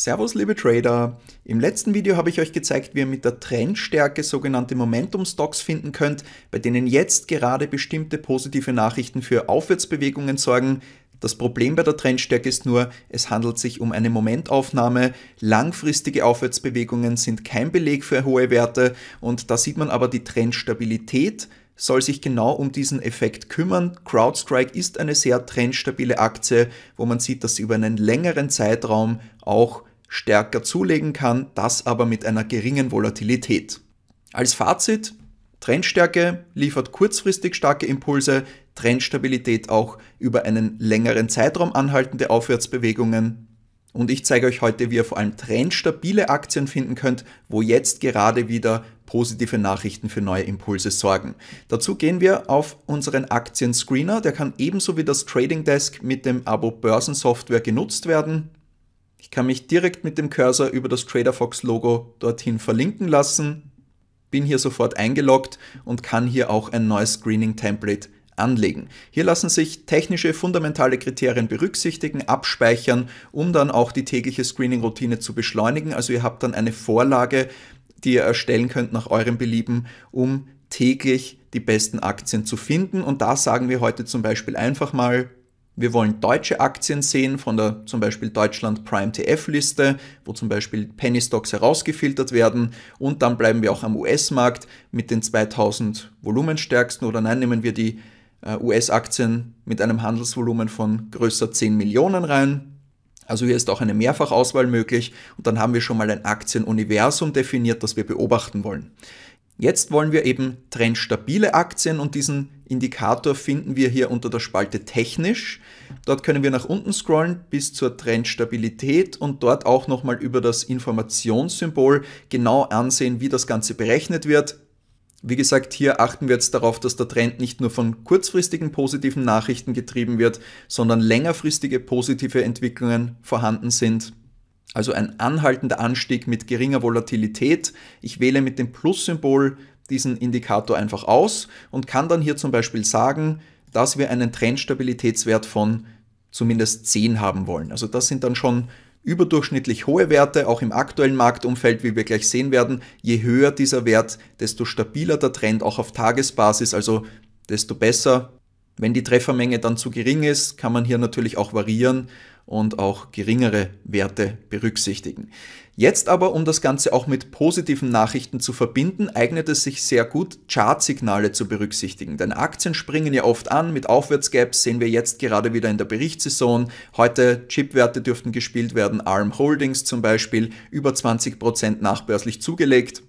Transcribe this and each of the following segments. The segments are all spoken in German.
Servus liebe Trader! Im letzten Video habe ich euch gezeigt, wie ihr mit der Trendstärke sogenannte Momentum-Stocks finden könnt, bei denen jetzt gerade bestimmte positive Nachrichten für Aufwärtsbewegungen sorgen. Das Problem bei der Trendstärke ist nur, es handelt sich um eine Momentaufnahme. Langfristige Aufwärtsbewegungen sind kein Beleg für hohe Werte und da sieht man aber die Trendstabilität soll sich genau um diesen Effekt kümmern. CrowdStrike ist eine sehr trendstabile Aktie, wo man sieht, dass sie über einen längeren Zeitraum auch stärker zulegen kann, das aber mit einer geringen Volatilität. Als Fazit, Trendstärke liefert kurzfristig starke Impulse, Trendstabilität auch über einen längeren Zeitraum anhaltende Aufwärtsbewegungen. Und ich zeige euch heute, wie ihr vor allem trendstabile Aktien finden könnt, wo jetzt gerade wieder positive Nachrichten für neue Impulse sorgen. Dazu gehen wir auf unseren Aktien-Screener, der kann ebenso wie das Trading Desk mit dem Abo Börsensoftware genutzt werden. Ich kann mich direkt mit dem Cursor über das TraderFox Logo dorthin verlinken lassen, bin hier sofort eingeloggt und kann hier auch ein neues Screening Template anlegen. Hier lassen sich technische fundamentale Kriterien berücksichtigen, abspeichern, um dann auch die tägliche Screening Routine zu beschleunigen. Also ihr habt dann eine Vorlage, die ihr erstellen könnt nach eurem Belieben, um täglich die besten Aktien zu finden. Und da sagen wir heute zum Beispiel einfach mal, wir wollen deutsche Aktien sehen von der zum Beispiel Deutschland Prime TF-Liste, wo zum Beispiel Penny Stocks herausgefiltert werden. Und dann bleiben wir auch am US-Markt mit den 2000 volumenstärksten oder nein, nehmen wir die äh, US-Aktien mit einem Handelsvolumen von größer 10 Millionen rein. Also hier ist auch eine Mehrfachauswahl möglich und dann haben wir schon mal ein Aktienuniversum definiert, das wir beobachten wollen. Jetzt wollen wir eben trendstabile Aktien und diesen Indikator finden wir hier unter der Spalte technisch. Dort können wir nach unten scrollen bis zur Trendstabilität und dort auch nochmal über das Informationssymbol genau ansehen, wie das Ganze berechnet wird. Wie gesagt, hier achten wir jetzt darauf, dass der Trend nicht nur von kurzfristigen positiven Nachrichten getrieben wird, sondern längerfristige positive Entwicklungen vorhanden sind. Also ein anhaltender Anstieg mit geringer Volatilität. Ich wähle mit dem Plus-Symbol diesen Indikator einfach aus und kann dann hier zum Beispiel sagen, dass wir einen Trendstabilitätswert von zumindest 10 haben wollen. Also das sind dann schon überdurchschnittlich hohe Werte, auch im aktuellen Marktumfeld, wie wir gleich sehen werden. Je höher dieser Wert, desto stabiler der Trend auch auf Tagesbasis, also desto besser. Wenn die Treffermenge dann zu gering ist, kann man hier natürlich auch variieren und auch geringere Werte berücksichtigen. Jetzt aber, um das Ganze auch mit positiven Nachrichten zu verbinden, eignet es sich sehr gut, Chartsignale zu berücksichtigen. Denn Aktien springen ja oft an, mit Aufwärtsgaps sehen wir jetzt gerade wieder in der Berichtssaison. Heute Chipwerte dürften gespielt werden, ARM Holdings zum Beispiel, über 20% nachbörslich zugelegt.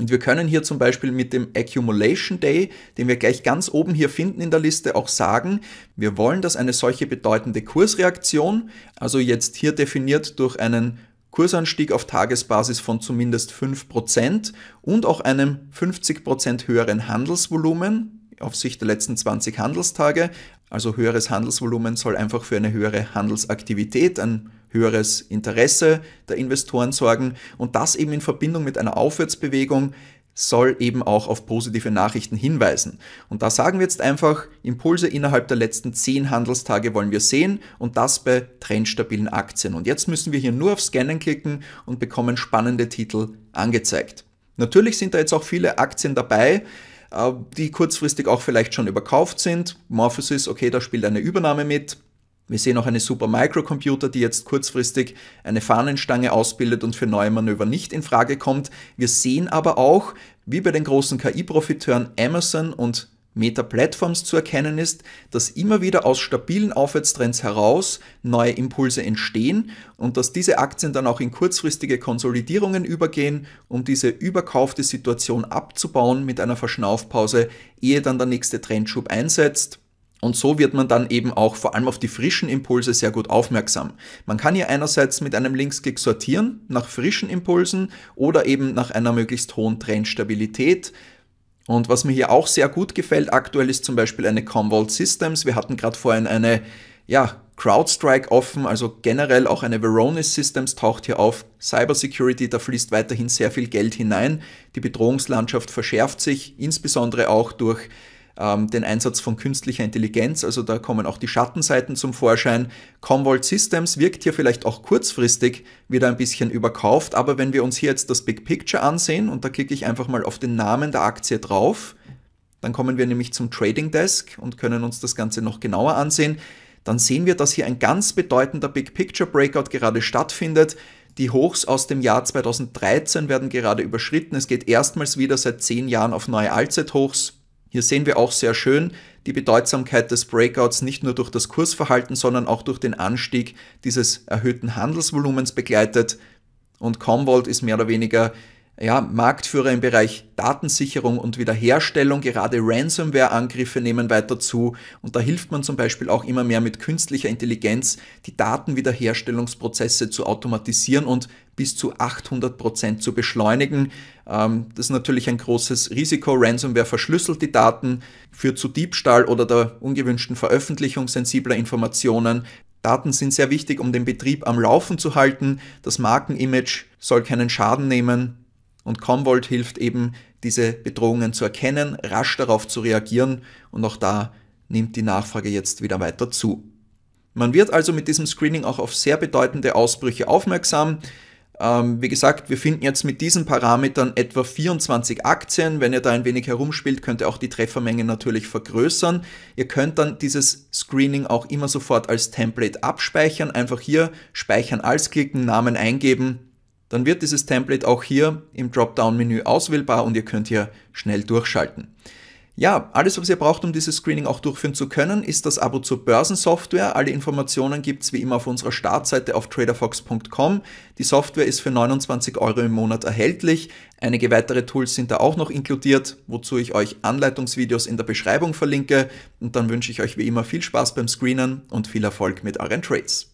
Und wir können hier zum Beispiel mit dem Accumulation Day, den wir gleich ganz oben hier finden in der Liste, auch sagen, wir wollen, dass eine solche bedeutende Kursreaktion, also jetzt hier definiert durch einen Kursanstieg auf Tagesbasis von zumindest 5% und auch einem 50% höheren Handelsvolumen auf Sicht der letzten 20 Handelstage, also höheres Handelsvolumen soll einfach für eine höhere Handelsaktivität, ein höheres Interesse der Investoren sorgen und das eben in Verbindung mit einer Aufwärtsbewegung soll eben auch auf positive Nachrichten hinweisen. Und da sagen wir jetzt einfach, Impulse innerhalb der letzten zehn Handelstage wollen wir sehen und das bei trendstabilen Aktien. Und jetzt müssen wir hier nur auf Scannen klicken und bekommen spannende Titel angezeigt. Natürlich sind da jetzt auch viele Aktien dabei, äh, die kurzfristig auch vielleicht schon überkauft sind. Morphosis, okay, da spielt eine Übernahme mit. Wir sehen auch eine Super Microcomputer, die jetzt kurzfristig eine Fahnenstange ausbildet und für neue Manöver nicht in Frage kommt. Wir sehen aber auch, wie bei den großen KI-Profiteuren Amazon und Meta Platforms zu erkennen ist, dass immer wieder aus stabilen Aufwärtstrends heraus neue Impulse entstehen und dass diese Aktien dann auch in kurzfristige Konsolidierungen übergehen, um diese überkaufte Situation abzubauen mit einer Verschnaufpause, ehe dann der nächste Trendschub einsetzt. Und so wird man dann eben auch vor allem auf die frischen Impulse sehr gut aufmerksam. Man kann hier einerseits mit einem Linksklick sortieren nach frischen Impulsen oder eben nach einer möglichst hohen Trendstabilität. Und was mir hier auch sehr gut gefällt aktuell ist zum Beispiel eine Commvault Systems. Wir hatten gerade vorhin eine ja, CrowdStrike offen, also generell auch eine Veronis Systems taucht hier auf. Cybersecurity, da fließt weiterhin sehr viel Geld hinein. Die Bedrohungslandschaft verschärft sich, insbesondere auch durch ähm, den Einsatz von künstlicher Intelligenz, also da kommen auch die Schattenseiten zum Vorschein. Commvault Systems wirkt hier vielleicht auch kurzfristig wieder ein bisschen überkauft, aber wenn wir uns hier jetzt das Big Picture ansehen und da klicke ich einfach mal auf den Namen der Aktie drauf, dann kommen wir nämlich zum Trading Desk und können uns das Ganze noch genauer ansehen. Dann sehen wir, dass hier ein ganz bedeutender Big Picture Breakout gerade stattfindet. Die Hochs aus dem Jahr 2013 werden gerade überschritten. Es geht erstmals wieder seit zehn Jahren auf neue Allzeithochs. Hier sehen wir auch sehr schön die Bedeutsamkeit des Breakouts nicht nur durch das Kursverhalten, sondern auch durch den Anstieg dieses erhöhten Handelsvolumens begleitet. Und Commvault ist mehr oder weniger ja, Marktführer im Bereich Datensicherung und Wiederherstellung. Gerade Ransomware-Angriffe nehmen weiter zu und da hilft man zum Beispiel auch immer mehr mit künstlicher Intelligenz, die Datenwiederherstellungsprozesse zu automatisieren und bis zu 800 Prozent zu beschleunigen. Ähm, das ist natürlich ein großes Risiko. Ransomware verschlüsselt die Daten, führt zu Diebstahl oder der ungewünschten Veröffentlichung sensibler Informationen. Daten sind sehr wichtig, um den Betrieb am Laufen zu halten. Das Markenimage soll keinen Schaden nehmen und Commvault hilft eben, diese Bedrohungen zu erkennen, rasch darauf zu reagieren und auch da nimmt die Nachfrage jetzt wieder weiter zu. Man wird also mit diesem Screening auch auf sehr bedeutende Ausbrüche aufmerksam. Ähm, wie gesagt, wir finden jetzt mit diesen Parametern etwa 24 Aktien. Wenn ihr da ein wenig herumspielt, könnt ihr auch die Treffermenge natürlich vergrößern. Ihr könnt dann dieses Screening auch immer sofort als Template abspeichern. Einfach hier speichern als klicken, Namen eingeben dann wird dieses Template auch hier im Dropdown-Menü auswählbar und ihr könnt hier schnell durchschalten. Ja, alles, was ihr braucht, um dieses Screening auch durchführen zu können, ist das Abo zur Börsensoftware. Alle Informationen gibt es wie immer auf unserer Startseite auf traderfox.com. Die Software ist für 29 Euro im Monat erhältlich. Einige weitere Tools sind da auch noch inkludiert, wozu ich euch Anleitungsvideos in der Beschreibung verlinke. Und dann wünsche ich euch wie immer viel Spaß beim Screenen und viel Erfolg mit euren Trades.